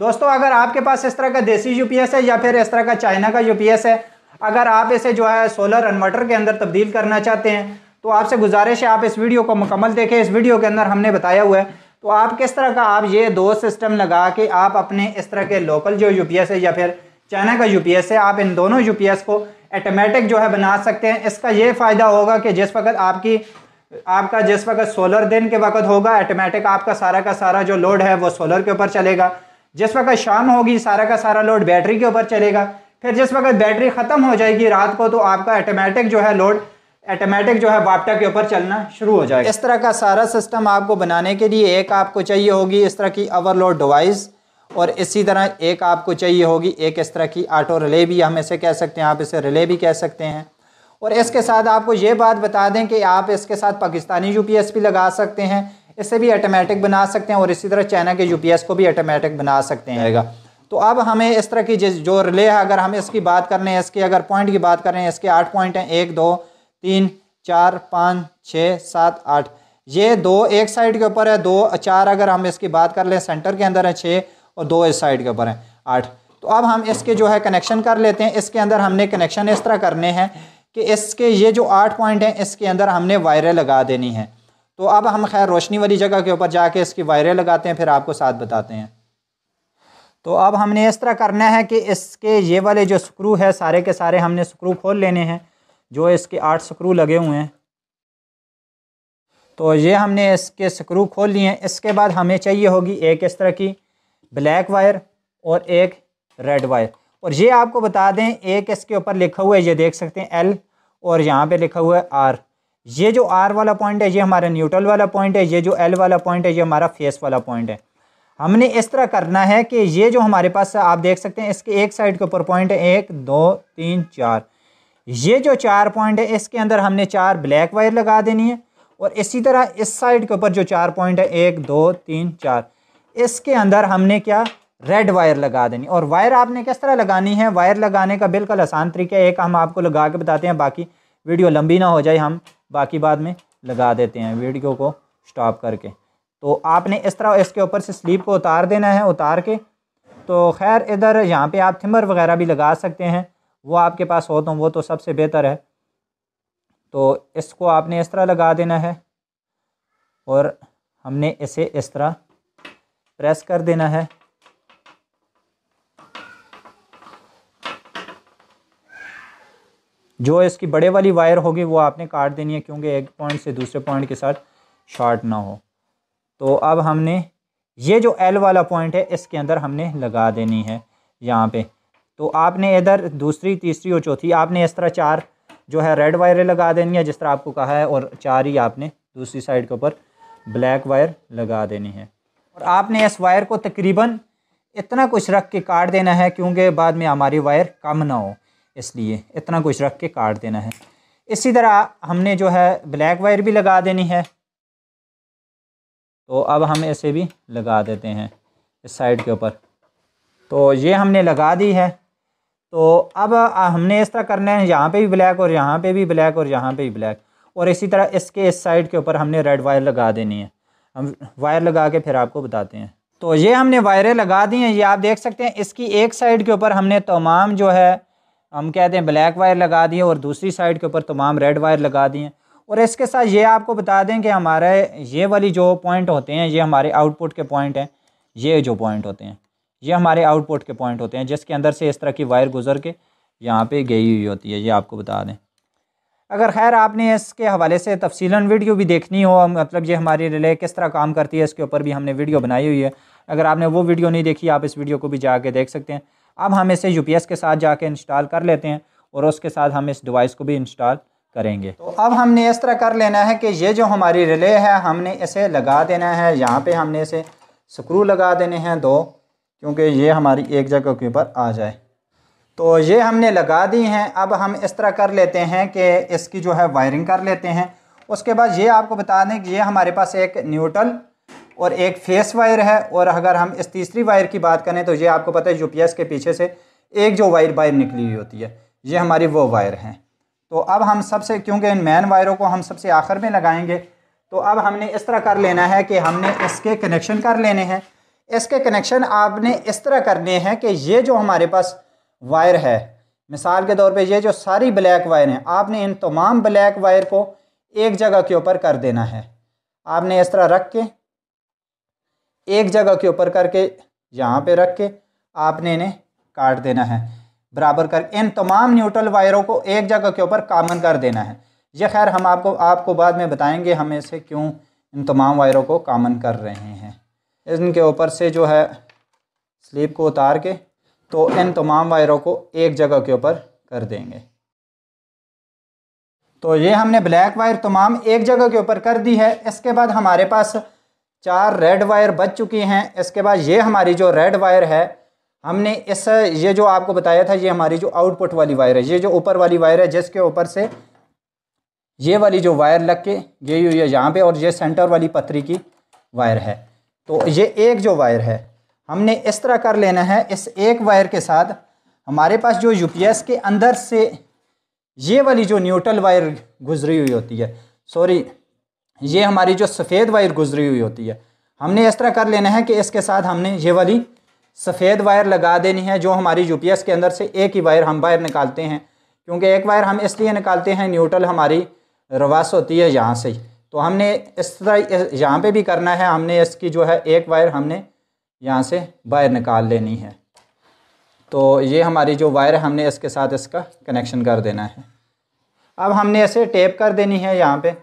दोस्तों अगर आपके पास इस तरह का देसी यूपीएस है या फिर इस तरह का चाइना का यूपीएस है अगर आप इसे जो है सोलर इन्वर्टर के अंदर तब्दील करना चाहते हैं तो आपसे गुजारिश है आप इस वीडियो को मुकम्मल देखें इस वीडियो के अंदर हमने बताया हुआ है तो आप किस तरह का आप ये दो सिस्टम लगा के आप अपने इस तरह के लोकल जो यू है या फिर चाइना का यूपीएस है आप इन दोनों यूपीएस को एटोमेटिक जो है बना सकते हैं इसका ये फ़ायदा होगा कि जिस वक्त आपकी आपका जिस वक्त सोलर दिन के वक्त होगा एटोमेटिक आपका सारा का सारा जो लोड है वो सोलर के ऊपर चलेगा जिस वक्त शाम होगी सारा का सारा लोड बैटरी के ऊपर चलेगा फिर जिस वक्त बैटरी ख़त्म हो जाएगी रात को तो आपका ऑटोमेटिक जो है लोड ऑटोमेटिक जो है वापटा के ऊपर चलना शुरू हो जाएगा इस तरह का सारा सिस्टम आपको बनाने के लिए एक आपको चाहिए होगी इस तरह की ओवरलोड डिवाइस और इसी तरह एक आपको चाहिए होगी एक इस तरह की ऑटो रिले भी हम इसे कह सकते हैं आप इसे रिले भी कह सकते हैं और इसके साथ आपको ये बात बता दें कि आप इसके साथ पाकिस्तानी यूपीएस भी लगा सकते हैं इसे भी ऑटोमेटिक बना सकते हैं और इसी तरह चाइना के यू को भी ऑटोमेटिक बना सकते हैं तो अब हमें इस तरह की जो रिले है अगर हम इसकी बात कर रहे हैं इसके अगर पॉइंट की बात कर रहे हैं इसके आठ पॉइंट हैं एक दो तीन चार पाँच छः सात आठ ये दो एक साइड के ऊपर है दो चार अगर हम इसकी बात कर लें सेंटर के अंदर है छः और दो इस साइड के ऊपर है आठ तो अब हम इसके जो है कनेक्शन कर लेते हैं इसके अंदर हमने कनेक्शन इस तरह करने हैं कि इसके ये जो आठ पॉइंट हैं इसके अंदर हमने वायरें लगा देनी है तो अब हम खैर रोशनी वाली जगह के ऊपर जाके इसकी वायरें लगाते हैं फिर आपको साथ बताते हैं तो अब हमने इस तरह करना है कि इसके ये वाले जो स्क्रू है सारे के सारे हमने स्क्रू खोल लेने हैं जो इसके आठ स्क्रू लगे हुए हैं तो ये हमने इसके स्क्रू खोल लिए हैं इसके बाद हमें चाहिए होगी एक इस तरह की ब्लैक वायर और एक रेड वायर और ये आपको बता दें एक इसके ऊपर लिखा हुआ है ये देख सकते हैं एल और यहाँ पे लिखा हुआ है आर ये जो आर वाला पॉइंट है ये हमारा न्यूट्रल वाला पॉइंट है ये जो एल वाला पॉइंट है ये हमारा फेस वाला पॉइंट है हमने इस तरह करना है कि ये जो हमारे पास आप देख सकते हैं इसके एक साइड के ऊपर पॉइंट है एक दो तीन चार ये जो चार पॉइंट है इसके अंदर हमने चार ब्लैक वायर लगा देनी है और इसी तरह इस साइड के ऊपर जो चार पॉइंट है एक दो तीन चार इसके अंदर हमने क्या रेड वायर लगा देनी और वायर आपने किस तरह लगानी है वायर लगाने का बिल्कुल आसान तरीका है एक हम आपको लगा के बताते हैं बाकी वीडियो लंबी ना हो जाए हम बाकी बाद में लगा देते हैं वीडियो को स्टॉप करके तो आपने इस तरह इसके ऊपर से स्लीप को उतार देना है उतार के तो खैर इधर यहाँ पे आप थिमर वगैरह भी लगा सकते हैं वो आपके पास हो तो वो तो सबसे बेहतर है तो इसको आपने इस तरह लगा देना है और हमने इसे इस तरह प्रेस कर देना है जो इसकी बड़े वाली वायर होगी वो आपने काट देनी है क्योंकि एक पॉइंट से दूसरे पॉइंट के साथ शॉर्ट ना हो तो अब हमने ये जो एल वाला पॉइंट है इसके अंदर हमने लगा देनी है यहाँ पे तो आपने इधर दूसरी तीसरी और चौथी आपने इस तरह चार जो है रेड वायरें लगा देनी है जिस तरह आपको कहा है और चार ही आपने दूसरी साइड के ऊपर ब्लैक वायर लगा देनी है और आपने इस वायर को तकरीबन इतना कुछ रख के काट देना है क्योंकि बाद में हमारी वायर कम ना हो इसलिए इतना कुछ रख के काट देना है इसी तरह हमने जो है ब्लैक वायर भी लगा देनी है तो अब हम इसे भी लगा देते हैं इस साइड के ऊपर तो ये हमने लगा दी है तो अब हमने इस तरह करना है यहाँ पे भी ब्लैक और यहाँ पे भी ब्लैक और यहाँ पे भी ब्लैक और इसी तरह इसके इस साइड के ऊपर हमने रेड वायर लगा देनी है हम वायर लगा के फिर आपको बताते हैं तो ये हमने वायरें लगा दी हैं ये आप देख सकते हैं इसकी एक साइड के ऊपर हमने तमाम जो है हम कहते हैं ब्लैक वायर लगा दिए और दूसरी साइड के ऊपर तमाम रेड वायर लगा दिए और इसके साथ ये आपको बता दें कि हमारे ये वाली जो पॉइंट होते हैं ये हमारे आउटपुट के पॉइंट हैं ये जो पॉइंट होते हैं ये हमारे आउटपुट के पॉइंट होते हैं जिसके अंदर से इस तरह की वायर गुजर के यहाँ पर गई हुई होती है ये आपको बता दें अगर खैर आपने इसके हवाले से तफसीला वीडियो भी देखनी हो मतलब ये हमारी रिले किस तरह काम करती है इसके ऊपर भी हमने वीडियो बनाई हुई है अगर आपने वो वीडियो नहीं देखी आप इस वीडियो को भी जाके देख सकते हैं अब हम इसे यू के साथ जाके इंस्टॉल कर लेते हैं और उसके साथ हम इस डिवाइस को भी इंस्टॉल करेंगे तो अब हमने इस तरह कर लेना है कि ये जो हमारी रिले है हमने इसे लगा देना है यहाँ पे हमने इसे स्क्रू लगा देने हैं दो क्योंकि ये हमारी एक जगह के ऊपर आ जाए तो ये हमने लगा दी हैं अब हम इस तरह कर लेते हैं कि इसकी जो है वायरिंग कर लेते हैं उसके बाद ये आपको बता दें कि ये हमारे पास एक न्यूट्रल और एक फेस वायर है और अगर हम इस तीसरी वायर की बात करें तो ये आपको पता है यूपीएस के पीछे से एक जो वायर बाहर निकली हुई होती है ये हमारी वो वायर हैं तो अब हम सबसे क्योंकि इन मैन वायरों को हम सबसे आखिर में लगाएंगे तो अब हमने इस तरह कर लेना है कि हमने इसके कनेक्शन कर लेने हैं इसके कनेक्शन आपने इस तरह करने हैं कि ये जो हमारे पास वायर है मिसाल के तौर पे ये जो सारी ब्लैक वायर हैं आपने इन तमाम ब्लैक वायर को एक जगह के ऊपर कर देना है आपने इस तरह रख के एक जगह के ऊपर करके यहाँ पे रख के आपने इन्हें काट देना है बराबर कर इन तमाम न्यूट्रल वायरों को एक जगह के ऊपर कामन कर देना है ये खैर हम आपको आपको बाद में बताएंगे हम इसे क्यों इन तमाम वायरों को कामन कर रहे हैं इनके ऊपर से जो है स्लीप को उतार के तो इन तमाम वायरों को एक जगह के ऊपर कर देंगे तो ये हमने ब्लैक वायर तमाम एक जगह के ऊपर कर दी है इसके बाद हमारे पास चार रेड वायर बच चुकी हैं इसके बाद ये हमारी जो रेड वायर है हमने इस ये जो आपको बताया था ये हमारी जो आउटपुट वाली वायर है ये जो ऊपर वाली वायर है जिसके ऊपर से ये वाली जो वायर लग के ये ये यहाँ पे और ये सेंटर वाली पथरी की वायर है तो ये एक जो वायर है हमने इस तरह कर लेना है इस एक वायर के साथ हमारे पास जो यू के अंदर से ये वाली जो न्यूट्रल वायर गुजरी हुई होती है सॉरी ये हमारी जो सफ़ेद वायर गुजरी हुई होती है हमने इस तरह कर लेना है कि इसके साथ हमने ये वाली सफ़ेद वायर लगा देनी है जो हमारी यू के अंदर से एक ही वायर हम बाहर निकालते हैं क्योंकि एक वायर हम इसलिए निकालते हैं न्यूट्रल हमारी रवास होती है यहाँ से तो हमने इस तरह यहाँ पे भी करना है हमने इसकी जो है एक वायर हमने यहाँ से वायर निकाल लेनी है तो ये हमारी जो वायर है हमने इसके साथ इसका कनेक्शन कर देना है अब हमने इसे टेप कर देनी है यहाँ पर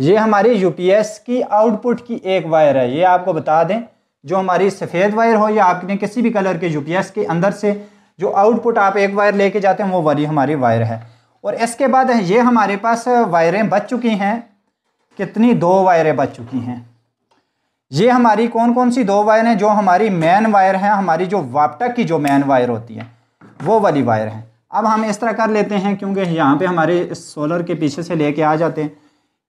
ये हमारी यू की आउटपुट की एक वायर है ये आपको बता दें जो हमारी सफ़ेद वायर हो या आपने किसी भी कलर के यू के अंदर से जो आउटपुट आप एक वायर लेके जाते हैं वो वाली हमारी वायर है और इसके बाद ये हमारे पास वायरें बच चुकी हैं कितनी दो वायरें बच चुकी हैं ये हमारी कौन कौन सी दो वायर हैं जो हमारी मेन वायर हैं हमारी जो वापटक की जो मेन वायर होती है वो वाली वायर है अब हम इस तरह कर लेते हैं क्योंकि यहाँ पे हमारे सोलर के पीछे से लेके आ जाते हैं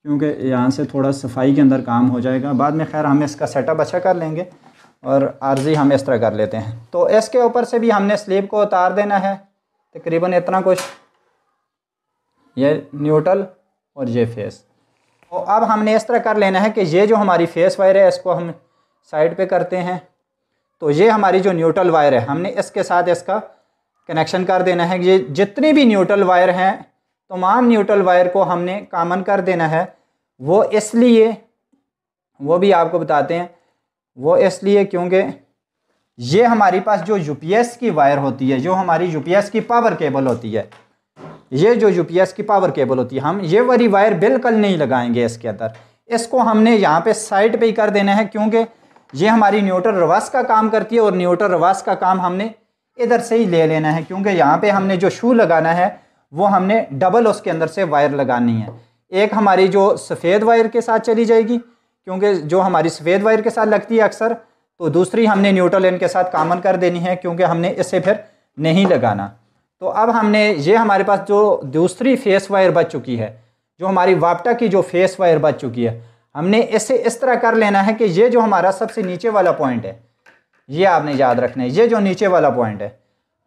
क्योंकि यहाँ से थोड़ा सफाई के अंदर काम हो जाएगा बाद में खैर हम इसका सेटअप अच्छा कर लेंगे और आर्जी हम इस तरह कर लेते हैं तो इसके ऊपर से भी हमने स्लीब को उतार देना है तकरीबन इतना कुछ ये न्यूट्रल और ये फेस तो अब हमने इस तरह कर लेना है कि ये जो हमारी फेस वायर है इसको हम साइड पे करते हैं तो ये हमारी जो न्यूट्रल वायर है हमने इसके साथ इसका कनेक्शन कर देना है ये जितनी भी न्यूट्रल वायर हैं तमाम न्यूट्रल वायर को हमने कामन कर देना है वो इसलिए वो भी आपको बताते हैं वो इसलिए क्योंकि ये हमारे पास जो यूपीएस की वायर होती है जो हमारी यूपीएस की पावर केबल होती है ये जो यूपीएस की पावर केबल होती है हम ये वाली वायर बिल्कुल नहीं लगाएंगे इसके अंदर इसको हमने यहाँ पे साइड पे ही कर देना है क्योंकि ये हमारी न्यूटर रवास का काम करती है और न्यूटर रवास का काम हमने इधर से ही ले लेना है क्योंकि यहाँ पे हमने जो शू लगाना है वो हमने डबल उसके अंदर से वायर लगानी है एक हमारी जो सफ़ेद वायर के साथ चली जाएगी क्योंकि जो हमारी सफ़ेद वायर के साथ लगती है अक्सर तो दूसरी हमने न्यूट्रल इनके साथ कामन कर देनी है क्योंकि हमने इसे फिर नहीं लगाना तो अब हमने ये हमारे पास जो दूसरी फेस वायर बच चुकी है जो हमारी वापटा की जो फेस वायर बच चुकी है हमने इसे इस तरह कर लेना है कि ये जो हमारा सबसे नीचे वाला पॉइंट है ये आपने याद रखना है ये जो नीचे वाला पॉइंट है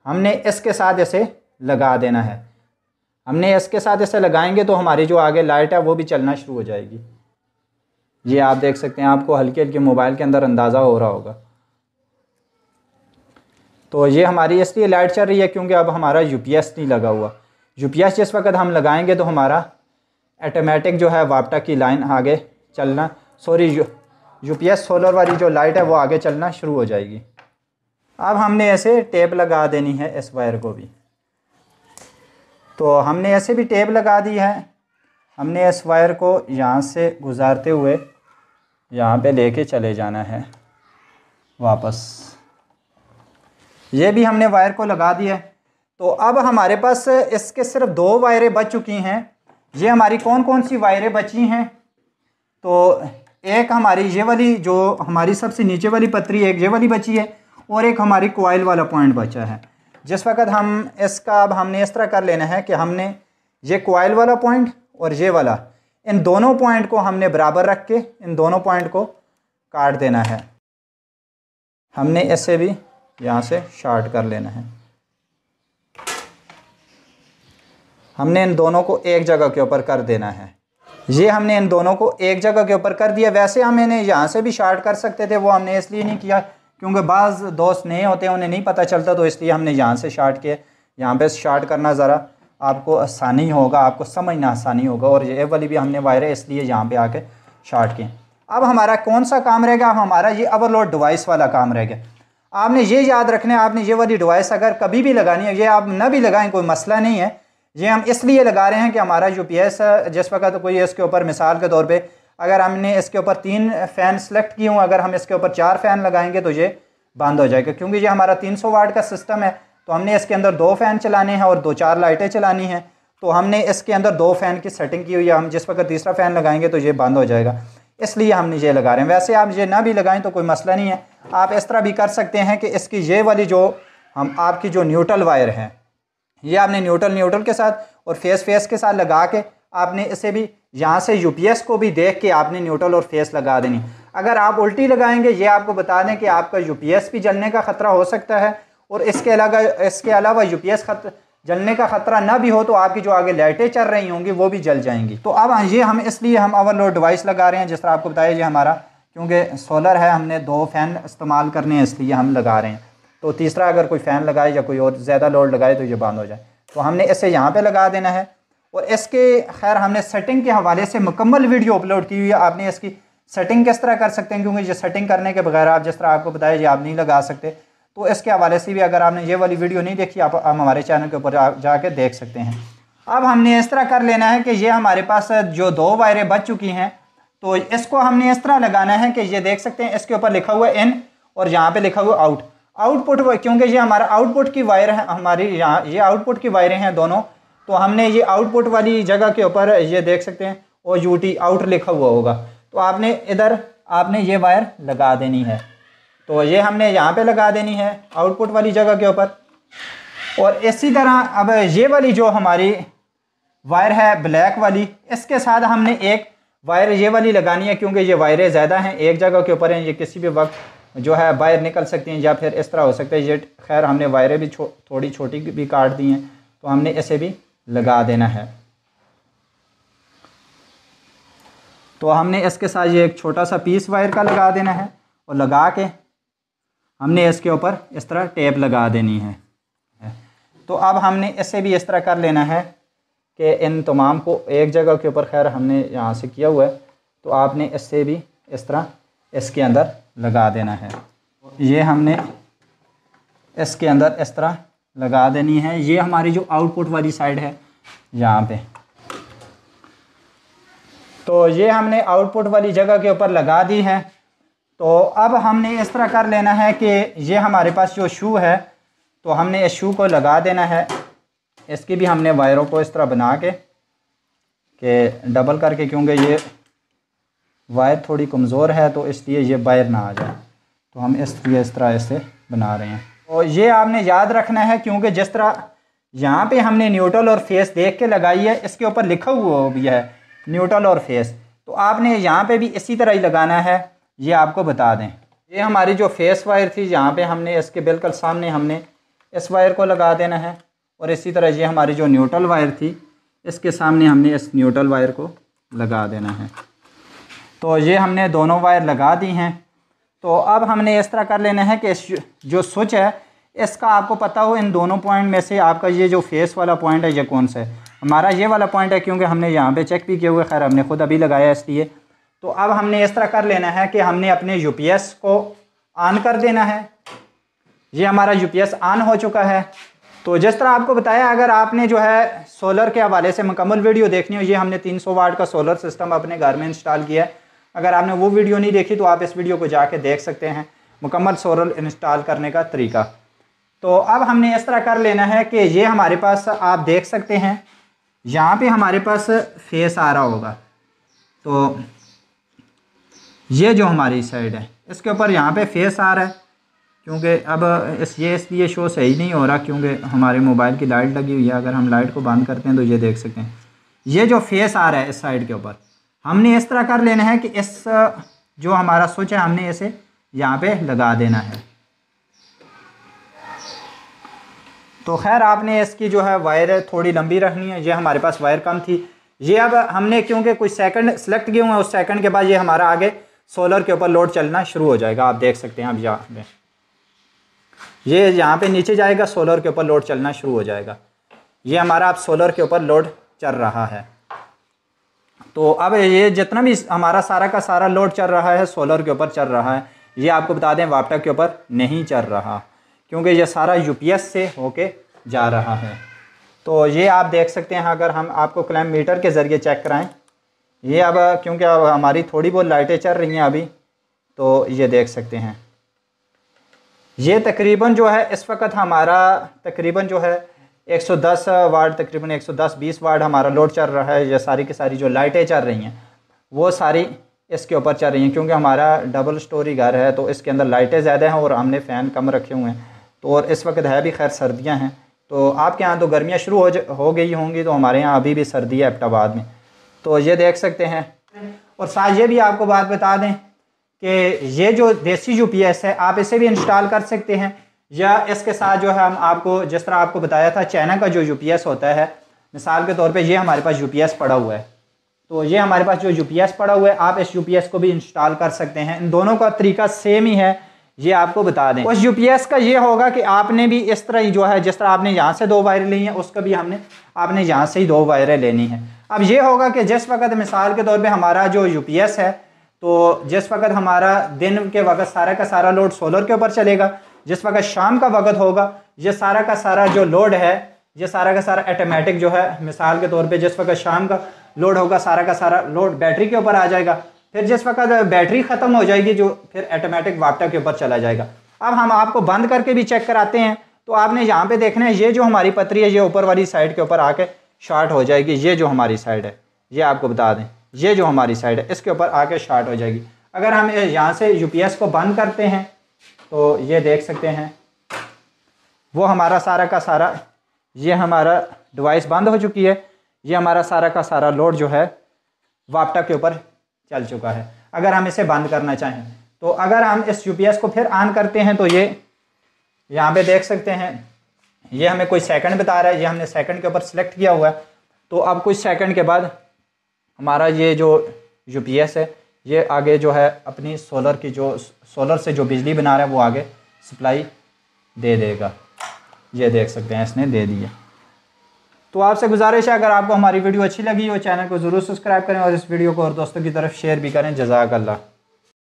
हमने इसके साथ इसे लगा देना है हमने एस के साथ ऐसे लगाएंगे तो हमारी जो आगे लाइट है वो भी चलना शुरू हो जाएगी ये आप देख सकते हैं आपको हल्के हल्के मोबाइल के अंदर अंदाज़ा हो रहा होगा तो ये हमारी इसलिए लाइट चल रही है क्योंकि अब हमारा यू नहीं लगा हुआ यू जिस वक्त हम लगाएंगे तो हमारा एटोमेटिक जो है वापटा की लाइन आगे चलना सॉरी यू पी सोलर वाली जो लाइट है वो आगे चलना शुरू हो जाएगी अब हमने ऐसे टेप लगा देनी है इस वायर को भी तो हमने ऐसे भी टेप लगा दी है हमने इस वायर को यहाँ से गुजारते हुए यहाँ पे लेके चले जाना है वापस ये भी हमने वायर को लगा दिया तो अब हमारे पास इसके सिर्फ दो वायरें बच चुकी हैं ये हमारी कौन कौन सी वायरें बची हैं तो एक हमारी ये वाली जो हमारी सबसे नीचे वाली पतरी एक ये वाली बची है और एक हमारी कोयल वाला पॉइंट बचा है जिस वक्त हम इसका अब हमने इस तरह कर लेना है कि हमने ये कोयल वाला पॉइंट और ये वाला इन दोनों पॉइंट को हमने बराबर रख के इन दोनों पॉइंट को काट देना है हमने इसे भी यहाँ से शार्ट कर लेना है हमने इन दोनों को एक जगह के ऊपर कर देना है ये हमने इन दोनों को एक जगह के ऊपर कर दिया वैसे हम इन्हें यहाँ से भी शार्ट कर सकते थे वो हमने इसलिए नहीं किया क्योंकि बाज़ दोस्त नए होते हैं उन्हें नहीं पता चलता तो इसलिए हमने यहाँ से शार्ट किया यहाँ पे शार्ट करना ज़रा आपको आसानी होगा आपको समझना आसानी होगा और ये वाली भी हमने वायर है इसलिए यहाँ पे आके शार्ट किए अब हमारा कौन सा काम रहेगा अब हमारा ये ओवरलोड डिवाइस वाला काम रहेगा आपने ये याद रखना है आपने ये वाली डिवाइस अगर कभी भी लगानी है ये आप न भी लगाएं कोई मसला नहीं है ये हम इसलिए लगा रहे हैं कि हमारा यू जिस वक्त कोई इसके ऊपर मिसाल के तौर पर अगर हमने इसके ऊपर तीन फ़ैन सेलेक्ट किए हूँ अगर हम इसके ऊपर चार फ़ैन लगाएंगे तो ये बंद हो जाएगा क्योंकि ये हमारा 300 वाट का सिस्टम है तो हमने इसके अंदर दो फ़ैन चलाने हैं और दो चार लाइटें चलानी हैं तो हमने इसके अंदर दो फ़ैन की सेटिंग की हुई है हम जिस वक्त तीसरा फ़ैन लगाएंगे तो ये बंद हो जाएगा इसलिए हमने ये लगा रहे हैं वैसे आप ये ना भी लगाएं तो कोई मसला नहीं है आप इस तरह भी कर सकते हैं कि इसकी ये वाली जो हम आपकी जो न्यूट्रल वायर है ये आपने न्यूट्रल न्यूट्रल के साथ और फेस फेस के साथ लगा के आपने इसे भी यहाँ से यू को भी देख के आपने न्यूट्रल और फेस लगा देनी अगर आप उल्टी लगाएंगे ये आपको बता दें कि आपका यू भी जलने का ख़तरा हो सकता है और इसके अलावा इसके अलावा यू खत जलने का ख़तरा ना भी हो तो आपकी जो आगे लाइटें चल रही होंगी वो भी जल जाएंगी तो अब ये हम इसलिए हम ओवरलोड डिवाइस लगा रहे हैं जिस तरह आपको बताया ये हमारा क्योंकि सोलर है हमने दो फ़ैन इस्तेमाल करने हैं इसलिए हम लगा रहे हैं तो तीसरा अगर कोई फ़ैन लगाए या कोई और ज़्यादा लोड लगाए तो ये बंद हो जाए तो हमने इसे यहाँ पर लगा देना है और इसके खैर हमने सेटिंग के हवाले से मुकम्मल वीडियो अपलोड की हुई है आपने इसकी सेटिंग किस तरह कर सकते हैं क्योंकि ये सेटिंग करने के बगैर आप जिस तरह आपको बताया जी आप नहीं लगा सकते तो इसके हवाले से भी अगर आपने ये वाली वीडियो नहीं देखी आप हम हमारे चैनल के ऊपर जाके देख सकते हैं अब हमने इस तरह कर लेना है कि ये हमारे पास जो दो वायरें बच चुकी हैं तो इसको हमने इस तरह लगाना है कि ये देख सकते हैं इसके ऊपर लिखा हुआ इन और यहाँ पर लिखा हुआ आउट आउटपुट क्योंकि ये हमारा आउटपुट की वायर है हमारी यहाँ ये आउटपुट की वायरें हैं दोनों तो हमने ये आउटपुट वाली जगह के ऊपर ये देख सकते हैं ओ यू टी आउट लिखा हुआ होगा तो आपने इधर आपने ये वायर लगा देनी है तो ये हमने यहाँ पे लगा देनी है आउटपुट वाली जगह के ऊपर और इसी तरह अब ये वाली जो हमारी वायर है ब्लैक वाली इसके साथ हमने एक वायर ये वाली लगानी है क्योंकि ये वायरें ज़्यादा हैं एक जगह के ऊपर हैं ये किसी भी वक्त जो है वायर निकल सकती हैं या फिर इस तरह हो सकता है ये खैर हमने वायरें भी छो, थोड़ी छोटी भी काट दी हैं तो हमने इसे भी लगा देना है तो हमने इसके साथ ये एक छोटा सा पीस वायर का लगा देना है और लगा के हमने इसके ऊपर इस तरह टेप लगा देनी है तो अब हमने इसे भी इस तरह कर लेना है कि इन तमाम को एक जगह के ऊपर खैर हमने यहाँ से किया हुआ है तो आपने इससे भी इस तरह इसके अंदर लगा देना है ये हमने इसके अंदर इस तरह लगा देनी है ये हमारी जो आउटपुट वाली साइड है यहाँ पे तो ये हमने आउटपुट वाली जगह के ऊपर लगा दी है तो अब हमने इस तरह कर लेना है कि ये हमारे पास जो शू है तो हमने इस शू को लगा देना है इसकी भी हमने वायरों को इस तरह बना के कि डबल करके क्योंकि ये वायर थोड़ी कमज़ोर है तो इसलिए ये वायर ना आ जाए तो हम इस इस तरह इसे बना रहे हैं और ये आपने याद रखना है क्योंकि जिस तरह यहाँ पे हमने न्यूट्रल और फेस देख के लगाई है इसके ऊपर लिखा हुआ भी है न्यूट्रल और फेस तो आपने यहाँ पे भी इसी तरह ही लगाना है ये आपको बता दें ये हमारी जो फेस वायर थी यहाँ पे हमने इसके बिल्कुल सामने हमने इस वायर को लगा देना है और इसी तरह ये हमारी जो न्यूट्रल वायर थी इसके सामने हमने इस न्यूट्रल वायर को लगा देना है तो ये हमने दोनों वायर लगा दी हैं तो अब हमने इस तरह कर लेना है कि जो स्विच है इसका आपको पता हो इन दोनों पॉइंट में से आपका ये जो फेस वाला पॉइंट है ये कौन सा है हमारा ये वाला पॉइंट है क्योंकि हमने यहाँ पे चेक भी किया हुआ खैर हमने खुद अभी लगाया इसलिए तो अब हमने इस तरह कर लेना है कि हमने अपने यू को ऑन कर देना है ये हमारा यू ऑन हो चुका है तो जिस तरह आपको बताया अगर आपने जो है सोलर के हवाले से मुकम्मल वीडियो देखनी हो ये हमने 300 वाट का सोलर सिस्टम अपने घर में इंस्टॉल किया है अगर आपने वो वीडियो नहीं देखी तो आप इस वीडियो को जाके देख सकते हैं मुकम्मल सोरल इंस्टॉल करने का तरीका तो अब हमने इस तरह कर लेना है कि ये हमारे पास आप देख सकते हैं यहाँ पे हमारे पास फेस आ रहा होगा तो ये जो हमारी साइड है इसके ऊपर यहाँ पे फेस आ रहा है क्योंकि अब इस ये इसलिए शो सही नहीं हो रहा क्योंकि हमारे मोबाइल की लाइट लगी हुई है अगर हम लाइट को बंद करते हैं तो ये देख सकते हैं ये जो फेस आ रहा है इस साइड के ऊपर हमने इस तरह कर लेना है कि इस जो हमारा स्विच है हमने इसे यहाँ पे लगा देना है तो खैर आपने इसकी जो है वायर थोड़ी लंबी रखनी है ये हमारे पास वायर कम थी ये अब हमने क्योंकि कुछ सेकंड सेलेक्ट किए हुए हैं उस सेकंड के बाद ये हमारा आगे सोलर के ऊपर लोड चलना शुरू हो जाएगा आप देख सकते हैं अब यहाँ पे ये यहाँ पे नीचे जाएगा सोलर के ऊपर लोड चलना शुरू हो जाएगा ये हमारा अब सोलर के ऊपर लोड चल रहा है तो अब ये जितना भी हमारा सारा का सारा लोड चल रहा है सोलर के ऊपर चल रहा है ये आपको बता दें वापटा के ऊपर नहीं चल रहा क्योंकि ये सारा यूपीएस से होके जा रहा है तो ये आप देख सकते हैं अगर हम आपको क्लैम मीटर के ज़रिए चेक कराएं ये अब क्योंकि अब हमारी थोड़ी बहुत लाइटें चल रही हैं अभी तो ये देख सकते हैं ये तकरीबन जो है इस वक्त हमारा तकरीबन जो है 110 वार्ड तकरीबन 110 20 वार्ड हमारा लोड चल रहा है या सारी की सारी जो लाइटें चल रही हैं वो सारी इसके ऊपर चल रही हैं क्योंकि हमारा डबल स्टोरी घर है तो इसके अंदर लाइटें ज़्यादा हैं और हमने फ़ैन कम रखे हुए हैं तो और इस वक्त है भी खैर सर्दियाँ हैं तो आपके यहाँ तो गर्मियाँ शुरू हो हो गई होंगी तो हमारे यहाँ अभी भी सर्दी है एबटाबाद में तो ये देख सकते हैं और साथ ये भी आपको बात बता दें कि ये जो देसी यू है आप इसे भी इंस्टॉल कर सकते हैं या इसके साथ जो है हम आपको जिस तरह आपको बताया था चाइना का जो यूपीएस होता है मिसाल के तौर पे ये हमारे पास यूपीएस पड़ा हुआ है तो ये हमारे पास जो यूपीएस पड़ा हुआ है आप इस यूपीएस को भी इंस्टॉल कर सकते हैं इन दोनों का तरीका सेम ही है ये आपको बता दें उस यूपीएस का ये होगा कि आपने भी इस तरह ही जो है जिस तरह आपने यहाँ से दो वायरें ली हैं उसका भी हमने आपने यहाँ से ही दो वायरें लेनी है अब ये होगा कि जिस वक्त मिसाल के तौर पे हमारा जो यूपीएस है तो जिस वक्त हमारा दिन के वक्त सारा का सारा लोड सोलर के ऊपर चलेगा जिस वक्त शाम का वक्त होगा ये सारा का सारा जो लोड है ये सारा का सारा ऐटोमेटिक जो है मिसाल के तौर पे जिस वक्त शाम का लोड होगा सारा का सारा लोड बैटरी के ऊपर आ जाएगा फिर जिस वक्त बैटरी ख़त्म हो जाएगी जो फिर ऐटोमेटिक वापटा के ऊपर चला जाएगा अब हम आपको बंद करके भी चेक कराते हैं तो आपने यहाँ पर देखना है ये जो हमारी पतरी है ये ऊपर वाली साइड के ऊपर आके शार्ट हो जाएगी ये जो हमारी साइड है ये आपको बता दें ये जो हमारी साइड है इसके ऊपर आके शार्ट हो जाएगी अगर हम यहाँ से यूपीएस को बंद करते हैं तो ये देख सकते हैं वो हमारा सारा का सारा ये हमारा डिवाइस बंद हो चुकी है ये हमारा सारा का सारा लोड जो है वापटा के ऊपर चल चुका है अगर हम इसे बंद करना चाहें तो अगर हम इस यू को फिर ऑन करते हैं तो ये यहाँ पे देख सकते हैं ये हमें कोई सेकंड बता रहा है ये हमने सेकंड के ऊपर सेलेक्ट किया हुआ है तो अब कुछ सेकंड के बाद हमारा ये जो यू है ये आगे जो है अपनी सोलर की जो सोलर से जो बिजली बना रहा है वो आगे सप्लाई दे देगा ये देख सकते हैं इसने दे दिया तो आपसे गुजारिश है अगर आपको हमारी वीडियो अच्छी लगी हो चैनल को ज़रूर सब्सक्राइब करें और इस वीडियो को और दोस्तों की तरफ शेयर भी करें जजाक अल्लाह